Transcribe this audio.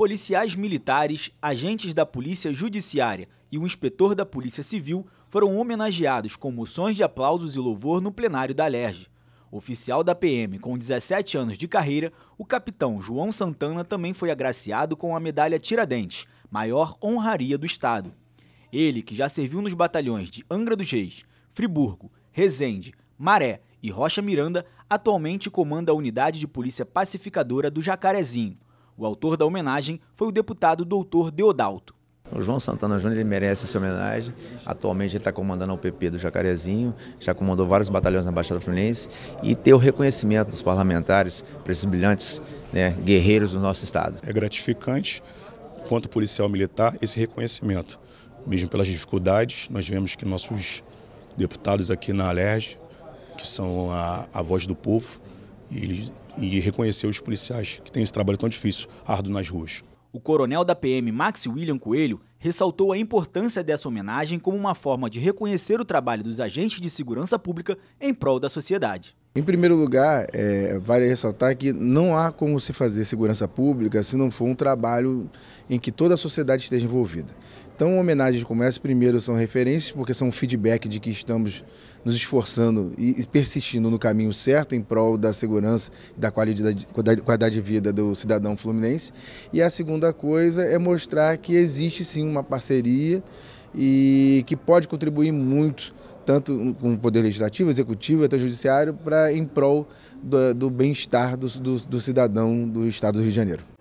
policiais militares, agentes da Polícia Judiciária e o inspetor da Polícia Civil foram homenageados com moções de aplausos e louvor no plenário da LERJ. Oficial da PM com 17 anos de carreira, o capitão João Santana também foi agraciado com a medalha Tiradentes, maior honraria do Estado. Ele, que já serviu nos batalhões de Angra dos Reis, Friburgo, Resende, Maré e Rocha Miranda, atualmente comanda a unidade de polícia pacificadora do Jacarezinho, o autor da homenagem foi o deputado doutor Deodalto. O João Santana Júnior merece essa homenagem. Atualmente ele está comandando a UPP do Jacarezinho, já comandou vários batalhões na Baixada Fluminense e ter o reconhecimento dos parlamentares, para esses brilhantes né, guerreiros do nosso estado. É gratificante, quanto policial militar, esse reconhecimento. Mesmo pelas dificuldades, nós vemos que nossos deputados aqui na Alerj, que são a, a voz do povo, eles e reconhecer os policiais que têm esse trabalho tão difícil, árduo nas ruas. O coronel da PM Max William Coelho ressaltou a importância dessa homenagem como uma forma de reconhecer o trabalho dos agentes de segurança pública em prol da sociedade. Em primeiro lugar, é, vale ressaltar que não há como se fazer segurança pública se não for um trabalho em que toda a sociedade esteja envolvida. Então, homenagens como essa, primeiro, são referências, porque são um feedback de que estamos nos esforçando e persistindo no caminho certo em prol da segurança e da qualidade, qualidade de vida do cidadão fluminense. E a segunda coisa é mostrar que existe sim uma parceria e que pode contribuir muito tanto com o Poder Legislativo, Executivo, até Judiciário, para em prol do, do bem-estar do, do, do cidadão do Estado do Rio de Janeiro.